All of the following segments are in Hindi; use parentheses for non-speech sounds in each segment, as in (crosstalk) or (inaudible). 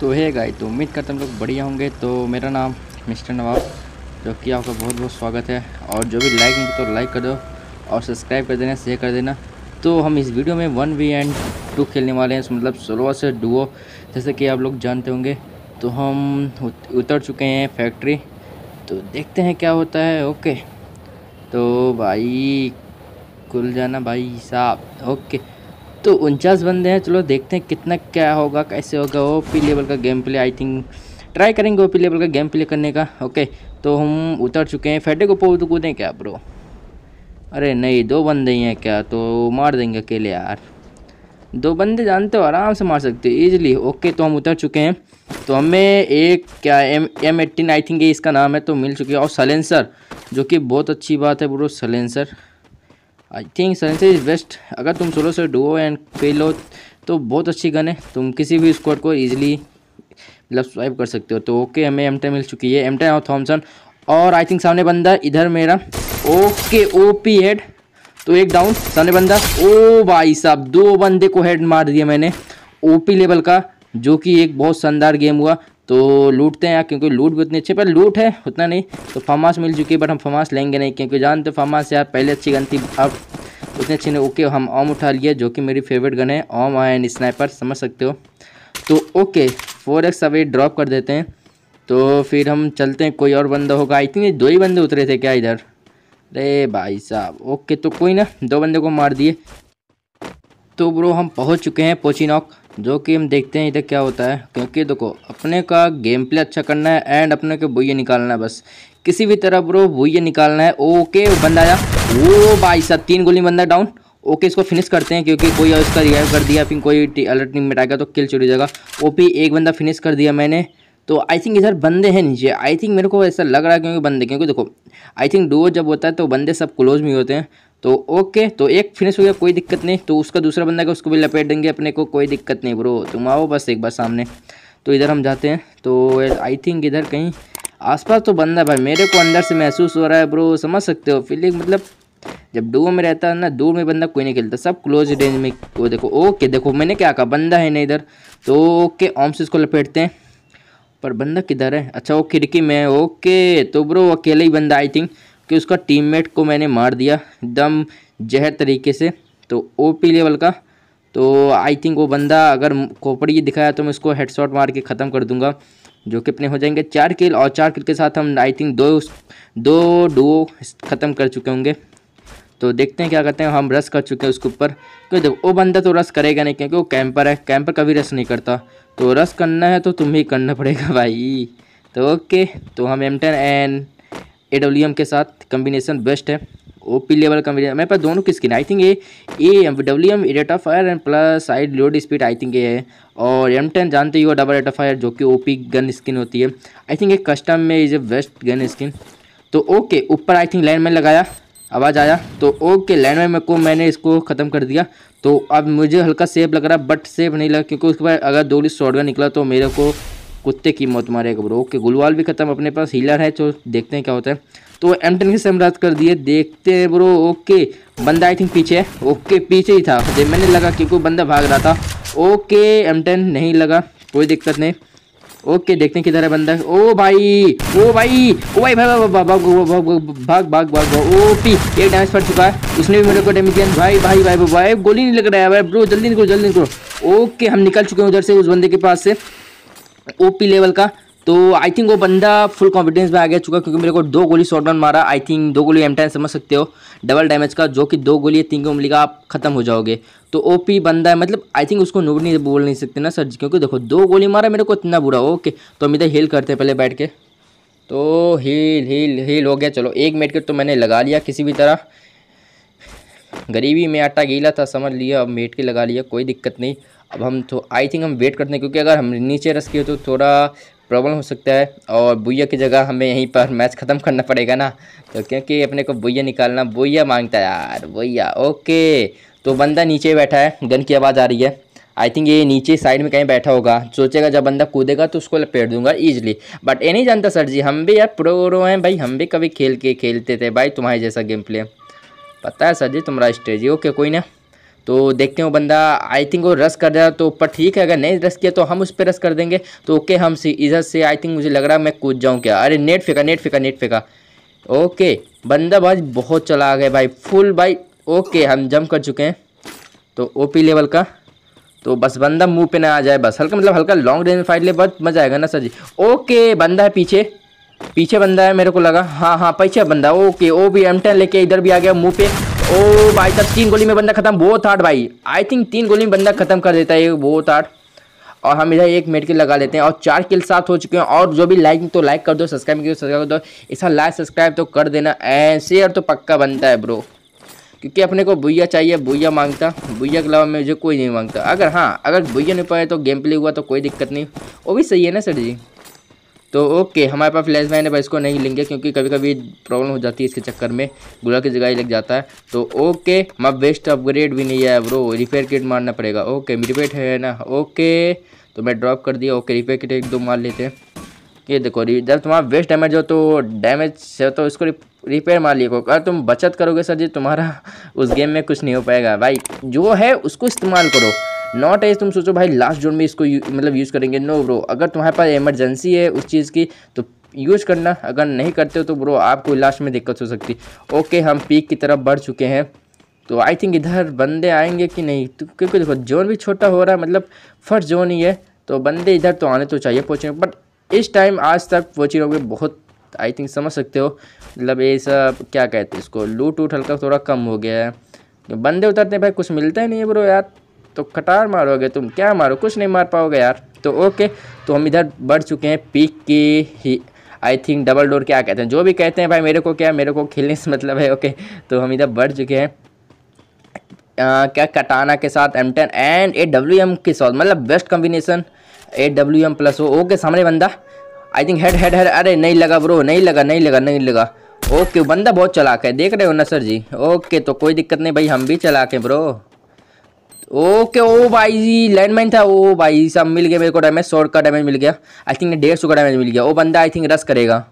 तो है गाय तो उम्मीद करते हम लोग बढ़िया होंगे तो मेरा नाम मिस्टर नवाब जो कि आपका बहुत बहुत स्वागत है और जो भी लाइक नहीं तो लाइक कर दो और सब्सक्राइब कर देना शेयर कर देना तो हम इस वीडियो में वन वी एंड टू खेलने वाले हैं मतलब सोलो से डुओ जैसे कि आप लोग जानते होंगे तो हम उतर चुके हैं फैक्ट्री तो देखते हैं क्या होता है ओके तो भाई कुल जाना भाई साहब ओके तो उनचास बंदे हैं चलो देखते हैं कितना क्या होगा कैसे होगा ओ पी लेवल का game play I think try करेंगे ओ पी लेवल का गेम प्ले करने का ओके तो हम उतर चुके हैं फेडे को तो कूदें क्या ब्रो अरे नहीं दो बंदे ही हैं क्या तो मार देंगे अकेले यार दो बंदे जानते हो आराम से मार सकते हो ईजिली ओके तो हम उतर चुके हैं तो हमें एक क्या M M eighteen I think ये इसका नाम है तो मिल चुकी है और सलेंसर जो कि बहुत अच्छी बात है ब्रो सलेंसर आई थिंक सनसे इज़ बेस्ट अगर तुम सोलो से डुओ एंड फेल हो तो बहुत अच्छी गन है तुम किसी भी स्क्वाड को ईजिली मतलब स्वाइप कर सकते हो तो ओके हमें एम मिल चुकी है एम टे और थॉमसन और आई थिंक सामने बंदा इधर मेरा ओके ओ पी हेड तो एक डाउन सामने बंदा ओ भाई साहब दो बंदे को हेड मार दिया मैंने पी लेवल का जो कि एक बहुत शानदार गेम हुआ तो लूटते हैं यार क्योंकि लूट भी उतनी अच्छी पर लूट है उतना नहीं तो फार्मास मिल चुकी है बट हम फार्मास लेंगे नहीं क्योंकि जानते फार्मास यार पहले अच्छी गन थी अब उतने अच्छी नहीं ओके हम ओम उठा लिए जो कि मेरी फेवरेट गन है ओम एंड स्नाइपर समझ सकते हो तो okay four X away drop कर देते हैं तो फिर हम चलते हैं कोई और बंदा होगा आई थिंक दो ही बंदे उतरे थे क्या इधर अरे भाई साहब ओके तो कोई ना दो बंदे को मार दिए तो ब्रो हम पहुंच चुके हैं पोचिनॉक जो कि हम देखते हैं इधर क्या होता है क्योंकि देखो अपने का गेम प्ले अच्छा करना है एंड अपने को बुइये निकालना है बस किसी भी तरह ब्रो बुइये निकालना है ओके बंदा आया वो भाई साहब तीन गोली बंदा डाउन ओके इसको फिनिश करते हैं क्योंकि कोई उसका रिहाइव रिवाइव कर दिया फिर कोई अलर्ट नहीं मिटाएगा तो किल चुरी जाएगा ओपी एक बंदा फिनिश कर दिया मैंने तो आई थिंक इधर बंदे हैं नीचे आई थिंक मेरे को ऐसा लग रहा है क्योंकि बंदे क्योंकि देखो आई थिंक डो जब होता है तो बंदे सब क्लोज में होते हैं तो ओके तो एक फिनिश हो गया कोई दिक्कत नहीं तो उसका दूसरा बंदा का उसको भी लपेट देंगे अपने को कोई दिक्कत नहीं ब्रो तुम तो आओ बस एक बार सामने तो इधर हम जाते हैं तो आई थिंक इधर कहीं आसपास तो बंदा भाई मेरे को अंदर से महसूस हो रहा है ब्रो समझ सकते हो फीलिंग मतलब जब डुओ में रहता है ना दूर में बंदा कोई नहीं खेलता सब क्लोज रेंज में वो देखो ओके देखो मैंने क्या कहा बंदा है ना इधर तो ओके ओम से इसको लपेटते हैं पर बंदा किधर है अच्छा वो खिड़की में ओके तो ब्रो अकेले ही बंदा आई थिंक कि उसका टीममेट को मैंने मार दिया एकदम जहर तरीके से तो ओ पी लेवल का तो आई थिंक वो बंदा अगर कोपड़ी दिखाया तो मैं उसको हेडशॉट मार के ख़त्म कर दूंगा जो कि अपने हो जाएंगे चार किल और चार किल के साथ हम आई थिंक दो दो डुओ ख़त्म कर चुके होंगे तो देखते हैं क्या करते हैं हम रस कर चुके हैं उसके ऊपर क्योंकि देखो वो बंदा तो रस करेगा नहीं क्योंकि वो कैंपर है कैंपर कभी रस नहीं करता तो रस करना है तो तुम्हें करना पड़ेगा भाई तो ओके तो हम M ten and A W M के साथ कम्बिनेशन बेस्ट है ओ पी लेवल कम्बिनेशन मेरे पास दोनों की स्किन आई थिंक ये A W M rate of fire and plus side load speed I think ये है और एम टेन जानते ही हो डबल रेट ऑफ फायर जो कि ओ पी गन स्किन होती है आई थिंक ये कस्टम में is a best gun skin तो ओके ऊपर आई थिंक लैंड मैन लगाया आवाज़ आया तो ओके लैंड मैन को मैंने इसको ख़त्म कर दिया तो अब मुझे हल्का सेफ लग रहा बट सेफ नहीं लगा क्योंकि उसके बाद अगर दो शॉर्ट गन निकला तो मेरे को कुत्ते की मौत मारेगा ब्रो ओके गुलवाल भी खत्म अपने पास हीलर है तो देखते हैं क्या होता है तो एम टेन के समराज कर दिए देखते हैं ब्रो ओके बंदा आई थिंक पीछे है ओके पीछे ही था जब मैंने लगा कि कोई बंदा भाग रहा था ओके एम टेन नहीं लगा कोई दिक्कत नहीं ओके देखते हैं किधर है बंदा ओ भाई ओ भाई ओ भाई भाई भाग भाग भाग भाग भाग ओ पी एक डैमेज पड़ चुका है उसने भी मेरे को डैमेज दिया भाई भाई भाई भाई गोली नहीं लग रहा है भाई ब्रो जल्दी निकलो जल्दी निकलो ओके हम निकल चुके हैं उधर से उस बंदे के पास से ओपी लेवल का तो आई थिंक वो बंदा फुल कॉन्फिडेंस में आ गया चुका क्योंकि मेरे को दो गोली शॉर्ट डाउन मारा आई थिंक दो गोली एम टाइम समझ सकते हो डबल डैमेज का जो कि दो गोली तीन की उंगली का आप खत्म हो जाओगे तो ओपी बंदा है मतलब आई थिंक उसको नोट नहीं बोल नहीं सकते ना सर जी क्योंकि देखो दो गोली मारा मेरे को इतना बुरा ओके तो हम इधर हील करते हैं पहले बैठ के तो हील हील हील हो गया चलो एक मिनट के तो मैंने लगा लिया किसी भी तरह गरीबी में आटा गीला था समझ लिया अब मेट के लगा लिया कोई दिक्कत नहीं अब हम तो आई थिंक हम वेट करते हैं क्योंकि अगर हम नीचे रस किए तो थोड़ा प्रॉब्लम हो सकता है और बुइया की जगह हमें यहीं पर मैच ख़त्म करना पड़ेगा ना तो क्योंकि अपने को बुइया निकालना बुइया मांगता है यार बुइया ओके तो बंदा नीचे बैठा है गन की आवाज़ आ रही है आई थिंक ये नीचे साइड में कहीं बैठा होगा सोचेगा जब बंदा कूदेगा तो उसको लपेट दूंगा ईजिली बट ये नहीं जानता सर जी हम भी यार प्रो रो हैं भाई हम भी कभी खेल के खेलते थे भाई तुम्हारे जैसा गेम प्ले पता है सर जी तुम्हारा स्टेज ओके कोई ना तो देखते हैं वो बंदा आई थिंक वो रस कर दिया तो ऊपर ठीक है अगर नहीं रस किया तो हम उस पर रस कर देंगे तो ओके हम इधर से आई थिंक मुझे लग रहा है मैं कूद जाऊँ क्या अरे नेट फेंका नेट फेंका नेट फेंका ओके बंदा भाई बहुत चला गया भाई फुल भाई ओके हम जम कर चुके हैं तो ओ लेवल का तो बस बंदा मुंह पे ना आ जाए बस हल्का मतलब हल्का लॉन्ग रेंज फाइट ले बहुत मज़ा आएगा ना सर जी ओके बंदा है पीछे पीछे बंदा है मेरे को लगा हाँ हाँ पीछे बंदा ओके ओ भी एम टेन लेके इधर भी आ गया मुंह पे ओ भाई साहब तीन गोली में बंदा खत्म बहुत हार्ड भाई आई थिंक तीन गोली में बंदा खत्म कर देता है बहुत हार्ड और हम इधर एक मिनट के लगा लेते हैं और चार किल साथ हो चुके हैं और जो भी लाइक तो लाइक कर दो सब्सक्राइब कर दो सब्सक्राइब कर दो ऐसा लाइक सब्सक्राइब तो कर देना ऐसे यार तो पक्का बनता है ब्रो क्योंकि अपने को भुया चाहिए भुया मांगता भुया के अलावा मुझे कोई नहीं मांगता अगर हाँ अगर भुया नहीं पाए तो गेम प्ले हुआ तो कोई दिक्कत नहीं वो भी सही है ना सर जी तो ओके हमारे पास फ्लैश बैन है भाई इसको नहीं लेंगे क्योंकि कभी कभी प्रॉब्लम हो जाती है इसके चक्कर में गुला की जगह ही लग जाता है तो ओके मैं बेस्ट अपग्रेड भी नहीं आया ब्रो रिपेयर किट मारना पड़ेगा ओके रिपेयर है ना ओके तो मैं ड्रॉप कर दिया ओके रिपेयर किट एक दो मार लेते हैं ये देखो जब तुम्हारा वेस्ट डैमेज हो तो डैमेज हो तो इसको रिपेयर मार लिए अगर तुम बचत करोगे सर जी तुम्हारा (laughs) उस गेम में कुछ नहीं हो पाएगा भाई जो है उसको इस्तेमाल करो नॉट एज तुम सोचो भाई लास्ट जोन में इसको मतलब यूज़ करेंगे नो ब्रो अगर तुम्हारे पास इमरजेंसी है उस चीज़ की तो यूज़ करना अगर नहीं करते हो तो ब्रो आपको लास्ट में दिक्कत हो सकती ओके हम पीक की तरफ बढ़ चुके हैं तो आई थिंक इधर बंदे आएंगे कि नहीं तो क्योंकि देखो जोन भी छोटा हो रहा है मतलब फर्स्ट जोन ही है तो बंदे इधर तो आने तो चाहिए पहुँचेंगे बट इस टाइम आज तक पहुँची रहोगे बहुत आई थिंक समझ सकते हो मतलब ये सब क्या कहते हैं इसको लूट उठ हल्का थोड़ा कम हो गया है बंदे उतरते भाई कुछ मिलता ही नहीं है ब्रो यार तो कटार मारोगे तुम क्या मारो कुछ नहीं मार पाओगे यार तो ओके तो हम इधर बढ़ चुके हैं पीक की ही आई थिंक डबल डोर क्या कहते हैं जो भी कहते हैं भाई मेरे को क्या मेरे को खेलने से मतलब है ओके तो हम इधर बढ़ चुके हैं आ, क्या कटाना के साथ M ten and A W M के साथ मतलब best combination A W M plus oh okay सामने बंदा I think head head head अरे नहीं लगा ब्रो नहीं लगा नहीं लगा नहीं लगा ओके बंदा बहुत चलाक है देख रहे हो ना सर जी ओके तो कोई दिक्कत नहीं भाई हम भी चलाक हैं ब्रो ओके ओ oh भाई जी लैंडमाइन था ओ oh भाई सब मिल गया मेरे को डैमेज सौ का डैमेज मिल गया आई थिंक डेढ़ सौ का डैमेज मिल गया वो oh, बंदा आई थिंक रस करेगा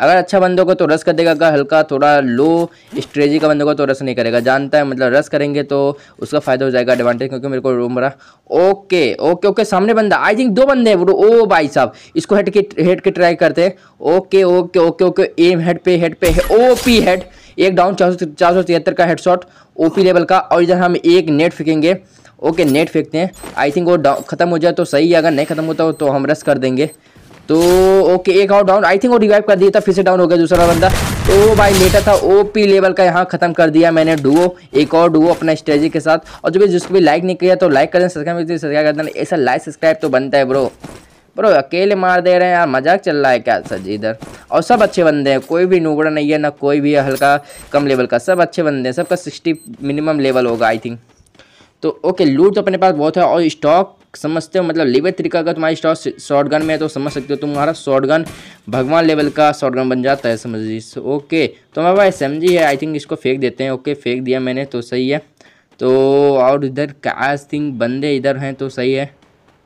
अगर अच्छा बंदों को तो रस कर देगा अगर हल्का थोड़ा लो स्ट्रेजी का बंदों को तो रस नहीं करेगा जानता है मतलब रस करेंगे तो उसका फ़ायदा हो जाएगा एडवांटेज क्योंकि मेरे को रूम भरा ओके ओके ओके सामने बंदा आई थिंक दो बंदे हैं ओ तो, भाई साहब इसको हेड के हेड के ट्राई करते हैं okay okay okay okay um head पे हेड पे ओ पी हेड एक डाउन चार सौ तिहत्तर का हेडशॉट ओपी लेवल का और इधर हम एक नेट फेंकेंगे ओके नेट फेंकते हैं आई थिंक वो खत्म हो जाए तो सही है अगर नहीं खत्म होता हो तो हम रस कर देंगे तो ओके एक और डाउन आई थिंक वो रिवाइव कर दिया था फिर से डाउन हो गया दूसरा बंदा तो भाई लेटा था ओपी लेवल का यहाँ खत्म कर दिया मैंने डुओ एक और डुओ अपना स्ट्रेजी के साथ और जो भी जिसको भी लाइक नहीं किया तो लाइक कर देना सब्सक्राइब कर देना ऐसा लाइक सब्सक्राइब तो बनता है ब्रो ब्रो अकेले मार दे रहे हैं यार मजाक चल रहा है क्या सर जी इधर और सब अच्छे बंदे हैं कोई भी नूबड़ा नहीं है ना कोई भी हल्का कम लेवल का सब अच्छे बंदे हैं सबका सिक्सटी मिनिमम लेवल होगा आई थिंक तो ओके लूट तो अपने पास बहुत है और स्टॉक समझते हो मतलब लेवल तरीका का तुम्हारी स्टॉक शॉर्ट गन में है तो समझ सकते हो तुम्हारा शॉर्ट गन भगवान लेवल का शॉर्ट गन बन जाता है समझ लीजिए ओके तो हमारे पास एस है आई थिंक इसको फेंक देते हैं ओके फेंक दिया मैंने तो सही है तो और इधर आई थिंक बंदे इधर हैं तो सही है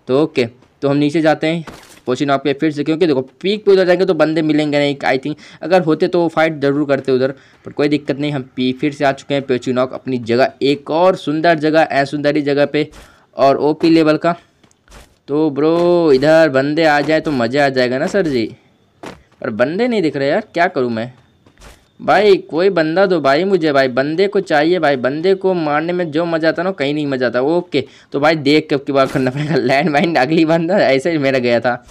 तो ओके तो हम नीचे जाते हैं पोचिन आपके फिर से क्योंकि देखो पीक पे उधर जाएंगे तो बंदे मिलेंगे नहीं आई थिंक अगर होते तो फाइट ज़रूर करते उधर पर कोई दिक्कत नहीं हम पी फिर से आ चुके हैं पेचिनॉक अपनी जगह एक और सुंदर जगह ए सुंदरी जगह पे और ओ पी लेवल का तो ब्रो इधर बंदे आ जाए तो मज़ा आ जाएगा ना सर जी पर बंदे नहीं दिख रहे यार क्या करूँ मैं भाई कोई बंदा दो तो भाई मुझे भाई बंदे को चाहिए भाई बंदे को मारने में जो मजा आता ना कहीं नहीं मजा आता ओके तो भाई देख के अब बात करना पड़ेगा लैंड (laughs) माइंड अगली बार ऐसे ही मेरा गया था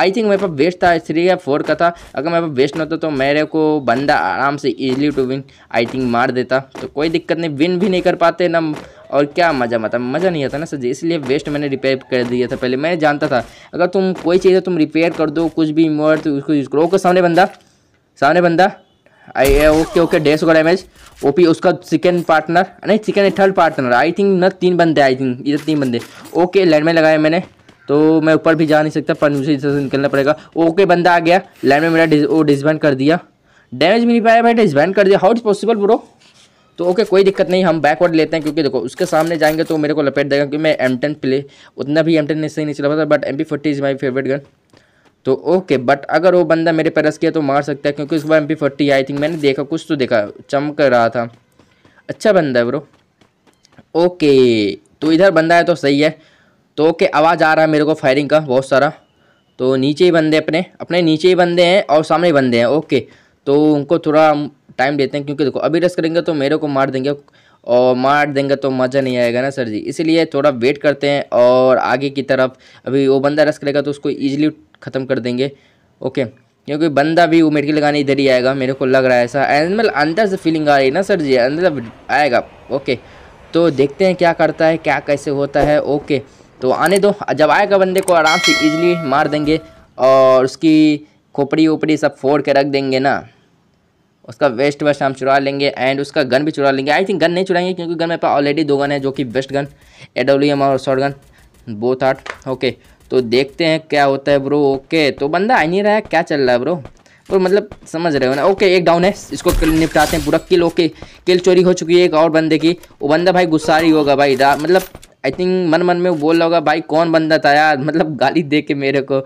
आई थिंक मेरे पास बेस्ट था थ्री या फोर का था अगर मेरे पास बेस्ट ना होता तो मेरे को बंदा आराम से easily to win I think मार देता तो कोई दिक्कत नहीं विन भी नहीं कर पाते ना और क्या मज़ा मतलब मज़ा नहीं आता ना सर इसलिए वेस्ट मैंने रिपेयर कर दिया था पहले मैं जानता था अगर तुम कोई चीज़ है तुम रिपेयर कर दो कुछ भी मोड़ तो उसको यूज़ करो ओके सामने बंदा सामने बंदा आई ओके ओके डेढ़ सौ का डैमेज ओपी उसका सेकेंड पार्टनर नहीं second third partner I think ना तीन बंदे आई थिंक इधर तीन बंदे ओके लैंड में लगाया मैंने तो मैं ऊपर भी जा नहीं सकता पर मुझे इधर से निकलना पड़ेगा ओके बंदा आ गया लैंड में मेरा वो डिसबैंड कर दिया डैमेज भी नहीं पाया भाई डिसबैंड कर दिया हाउ इज़ पॉसिबल ब्रो तो ओके कोई दिक्कत नहीं हम बैकवर्ड लेते हैं क्योंकि देखो उसके सामने जाएंगे तो मेरे को लपेट देगा क्योंकि मैं एम टेन प्ले उतना भी एम टेन नहीं सही नहीं चला पाता but M P forty is my favourite gun तो ओके बट अगर वो बंदा मेरे पे रस किया तो मार सकता है क्योंकि उसके बाद M P forty I think मैंने देखा कुछ तो देखा चमक रहा था अच्छा बंदा है ब्रो ओके तो इधर बंदा है तो सही है तो ओके आवाज़ आ रहा है मेरे को फायरिंग का बहुत सारा तो नीचे ही बंदे अपने अपने नीचे ही बंदे हैं और सामने ही बंदे हैं ओके तो उनको थोड़ा टाइम देते हैं क्योंकि देखो अभी रस करेंगे तो मेरे को मार देंगे और मार देंगे तो मज़ा नहीं आएगा ना सर जी इसीलिए थोड़ा वेट करते हैं और आगे की तरफ अभी वो बंदा रस करेगा तो उसको ईजिली ख़त्म कर देंगे ओके क्योंकि बंदा भी वो मेडिकल लगाने इधर ही आएगा मेरे को लग रहा है ऐसा एंड मतलब अंदर से फीलिंग आ रही है ना सर जी अंदर आएगा ओके तो देखते हैं क्या करता है क्या कैसे होता है ओके तो आने दो जब आएगा बंदे को आराम से इजीली मार देंगे और उसकी खोपड़ी ओपड़ी सब फोड़ के रख देंगे ना उसका वेस्ट वेस्ट हम चुरा लेंगे एंड उसका गन भी चुरा लेंगे आई थिंक गन नहीं चुराएंगे क्योंकि गन मेरे पास ऑलरेडी दो गन है जो कि best gun A W M और shotgun both are okay तो देखते हैं क्या होता है ब्रो ओके तो बंदा आ नहीं रहा है क्या चल रहा है ब्रो और मतलब समझ रहे हो ना ओके एक डाउन है इसको निपटाते हैं पूरा किल ओके किल चोरी हो चुकी है एक और बंदे की वो बंदा भाई गुस्सा ही होगा भाई मतलब आई थिंक मन मन में वो बोल रहा होगा भाई कौन बंदा था यार (laughs) मतलब गाली दे के मेरे को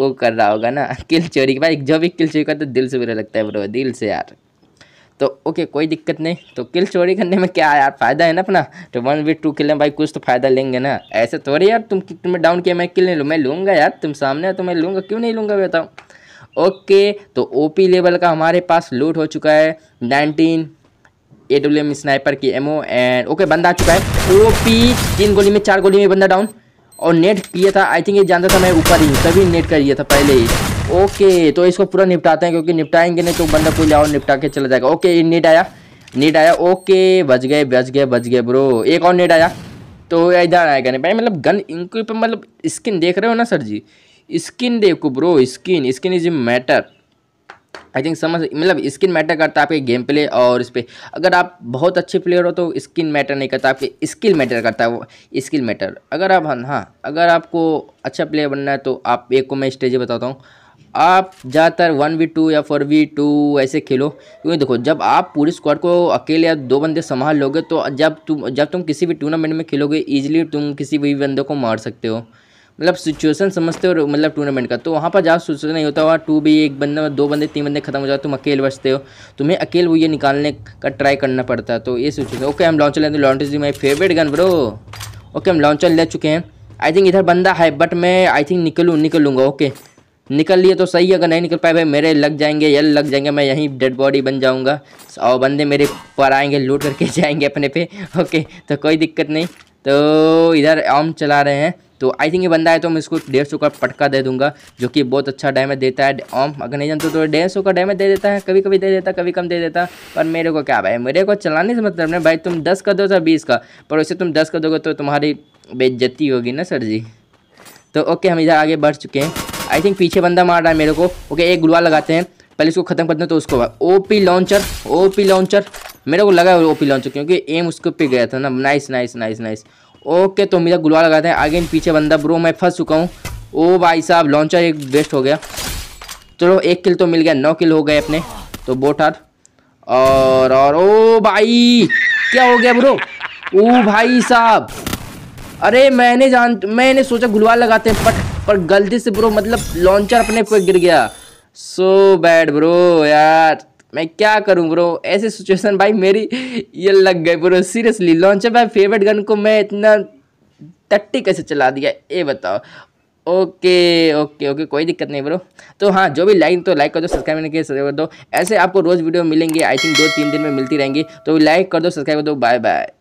वो कर रहा होगा ना किल चोरी भाई जब भी किल चोरी करता तो दिल से बुरा लगता है ब्रो दिल से यार तो ओके कोई दिक्कत नहीं तो किल चोरी करने में क्या यार फ़ायदा है ना अपना तो वन वी टू किल भाई कुछ तो फ़ायदा लेंगे ना ऐसे थोड़ी यार तुम तुम्हें डाउन किया मैं किल नहीं लूँ मैं लूँगा यार तुम सामने हो तो मैं लूँगा क्यों नहीं लूँगा बताओ ओके तो ओ लेवल का हमारे पास लूट हो चुका है nineteen A W M sniper की एमओ एंड ओके बंदा आ चुका है ओपी तीन गोली में चार गोली में बंदा डाउन और नेट किया था आई थिंक ये जानता था मैं ऊपर ही तभी नेट कर दिया था पहले ही ओके तो इसको पूरा निपटाते हैं क्योंकि निपटाएंगे नहीं तो बंदा कोई लाओ निपटा के चला जाएगा ओके नीट आया नीट आया ओके बच गए बच गए बच गए ब्रो एक और नीट आया तो इधर आएगा नहीं भाई मतलब गन इनके ऊपर मतलब स्किन देख रहे हो ना सर जी स्किन देखो bro skin skin is matter I think समझ मतलब स्किन मैटर करता है आपके गेम प्ले और इस पर अगर आप बहुत अच्छे प्लेयर हो तो स्किन मैटर नहीं करता आपके स्किल मैटर करता है वो स्किल मैटर अगर आप हाँ अगर आपको अच्छा प्लेयर बनना है तो आप एक को मैं स्टेज बताता हूँ आप ज़्यादातर वन वी टू या फोर वी टू ऐसे खेलो क्योंकि देखो जब आप पूरी स्क्वाड को अकेले या दो बंदे संभाल लोगे तो जब तुम जब तुम किसी भी टूर्नामेंट में खेलोगे ईजिली तुम किसी भी बंदे को मार सकते हो मतलब सिचुएशन समझते हो मतलब टूर्नामेंट का तो वहाँ पर ज़्यादा सिचुएशन नहीं होता वहाँ टू भी एक बंदा दो बंदे तीन बंदे खत्म हो जाते तुम अकेले बचते हो तुम्हें अकेले वो ये निकालने का ट्राई करना पड़ता है तो ये सिचुएशन ओके हम लॉन्चर लेते हैं launcher my favourite gun bro okay हम लॉन्चर ले चुके हैं आई थिंक इधर बंदा है बट मैं आई थिंक निकलूँ निकलूँगा ओके निकल लिए तो सही अगर नहीं निकल पाए भाई मेरे लग जाएंगे यल लग जाएंगे मैं यहीं डेड बॉडी बन जाऊंगा और बंदे मेरे पर आएंगे लूट करके (laughs) जाएंगे अपने पे ओके तो कोई दिक्कत नहीं तो इधर आम चला रहे हैं तो आई थिंक ये बंदा है तो मैं इसको डेढ़ सौ का पटका दे दूंगा जो कि बहुत अच्छा डैमेज देता है ऑम अगर नहीं जानते तो डेढ़ सौ का डैमेज दे देता है कभी कभी दे देता कभी कम दे देता पर मेरे को क्या भाई मेरे को चलाने से मतलब नहीं भाई तुम दस का दो या बीस का पर वैसे तुम दस का दोगे तो तुम्हारी बेज्जती होगी ना सर जी तो ओके हम इधर आगे बढ़ चुके हैं आई थिंक पीछे बंदा मार रहा है मेरे को ओके एक गुलवा लगाते हैं पहले इसको खत्म करते हैं तो उसको O P launcher O P launcher मेरे को लगा ओ पी लॉन्चर क्योंकि एम उसके पे गया था ना nice nice nice nice okay तो मेरा गुलवा लगाते हैं आगे पीछे बंदा ब्रो मैं फंस चुका हूँ ओ भाई साहब लॉन्चर एक बेस्ट हो गया चलो एक किल तो मिल गया नौ किल हो गए अपने तो बोट और और ओ भाई क्या हो गया ब्रो ओ भाई साहब अरे मैंने जान मैंने सोचा गुलवाल लगाते हैं बट पर गलती से ब्रो मतलब लॉन्चर अपने पे गिर गया सो so बैड ब्रो यार मैं क्या करूं ब्रो ऐसे सिचुएशन भाई मेरी ये लग गए ब्रो सीरियसली लॉन्चर भाई फेवरेट गन को मैं इतना टट्टी कैसे चला दिया ये बताओ ओके ओके ओके कोई दिक्कत नहीं ब्रो तो हाँ जो भी लाइक तो लाइक कर दो सब्सक्राइब नहीं किया सब्सक्राइब कर दो ऐसे आपको रोज़ वीडियो मिलेंगे आई थिंक दो तीन दिन में मिलती रहेंगी तो लाइक कर दो सब्सक्राइब कर दो बाय बाय